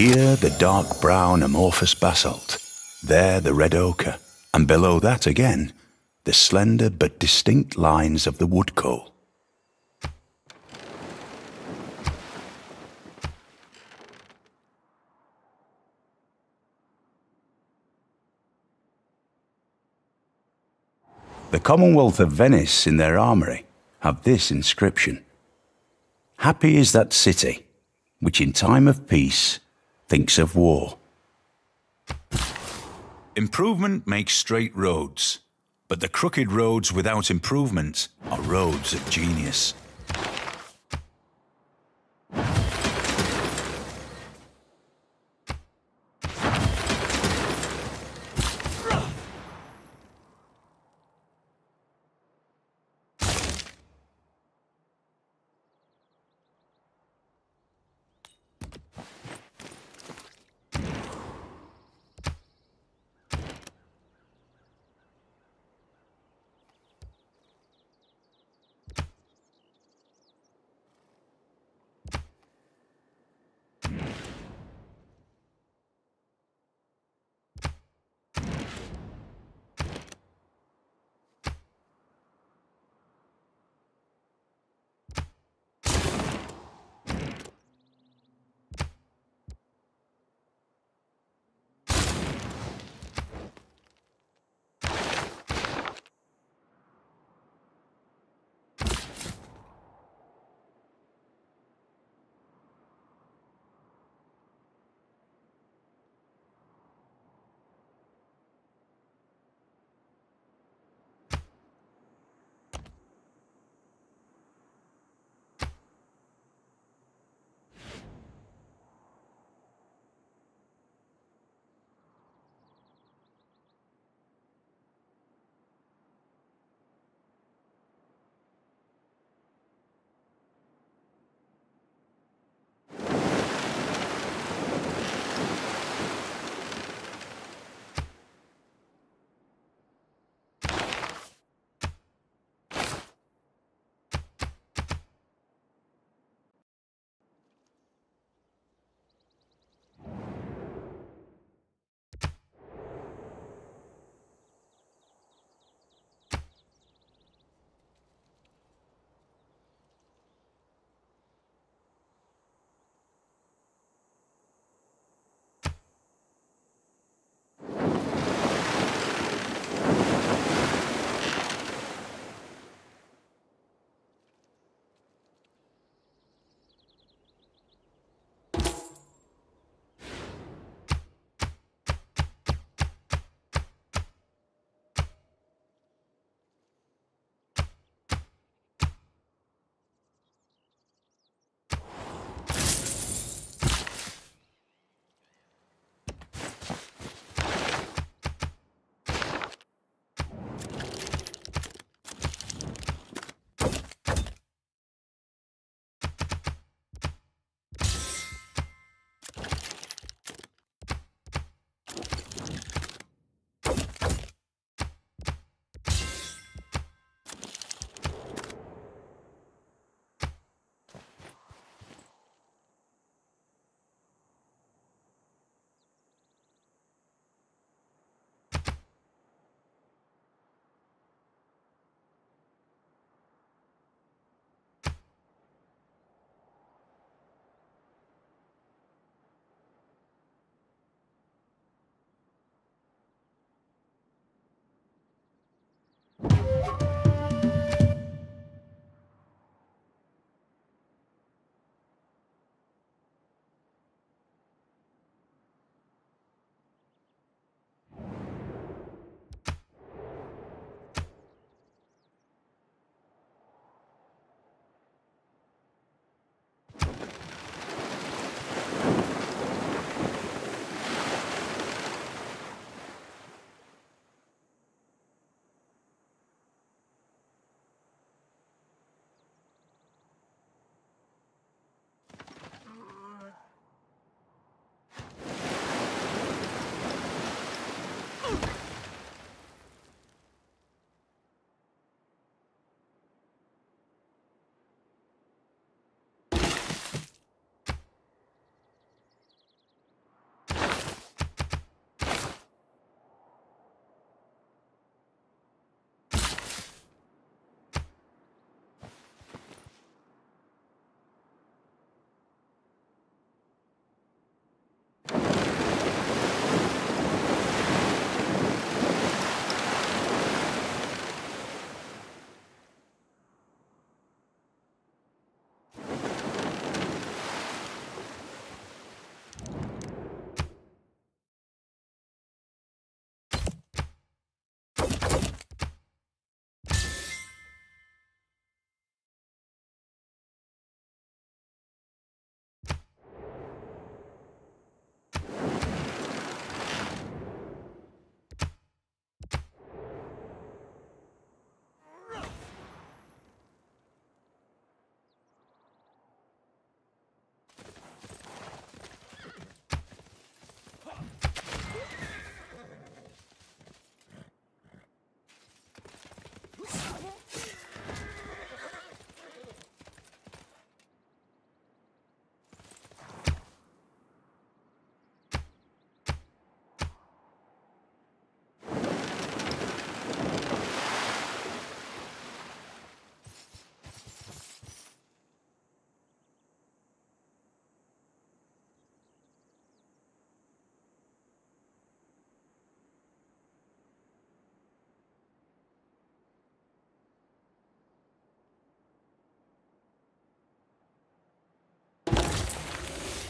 Here the dark brown amorphous basalt, there the red ochre, and below that again, the slender but distinct lines of the wood coal. The Commonwealth of Venice in their armoury have this inscription Happy is that city, which in time of peace thinks of war. Improvement makes straight roads, but the crooked roads without improvement are roads of genius.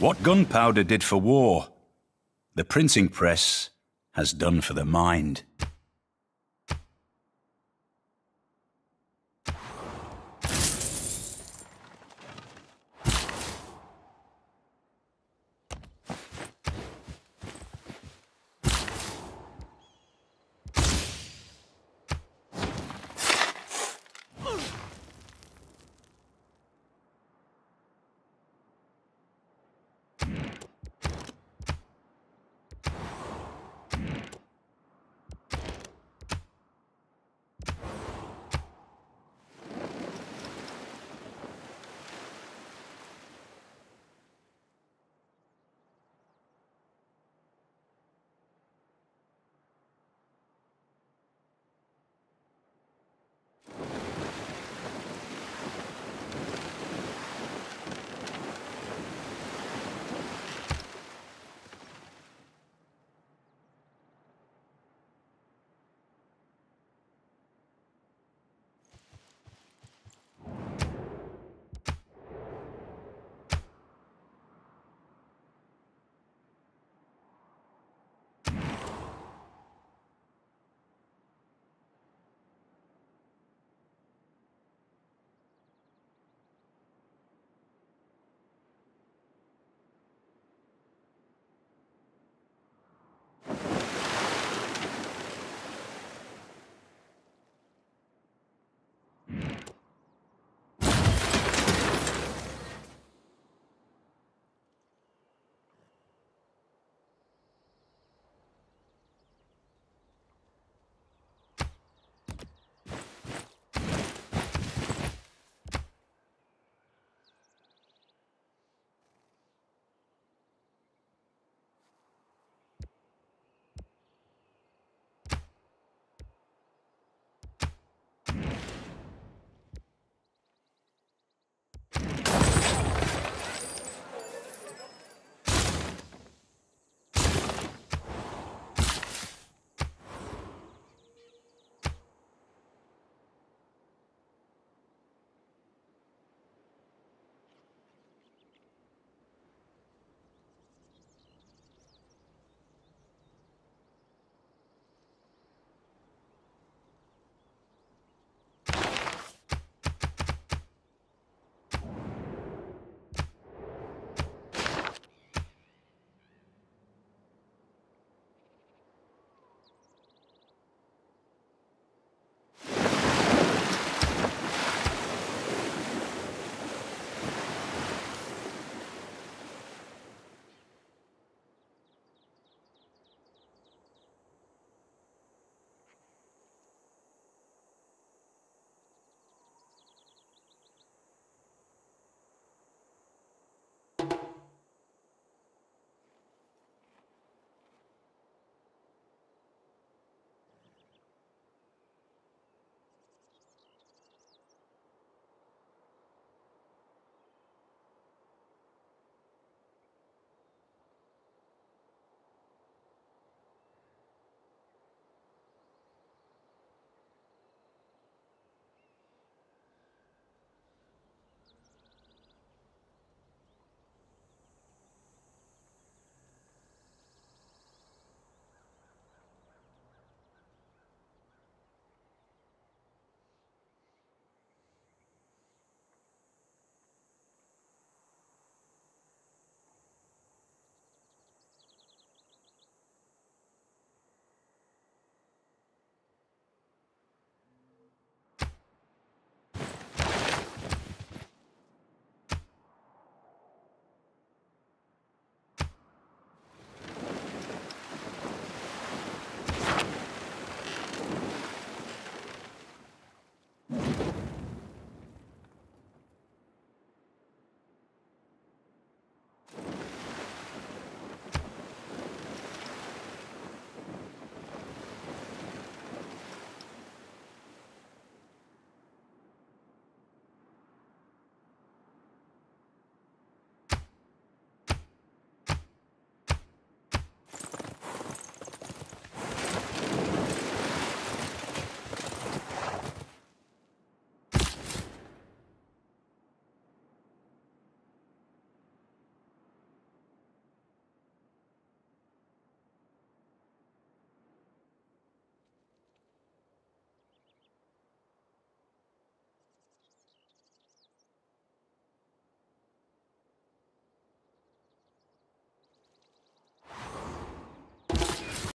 What gunpowder did for war, the printing press has done for the mind.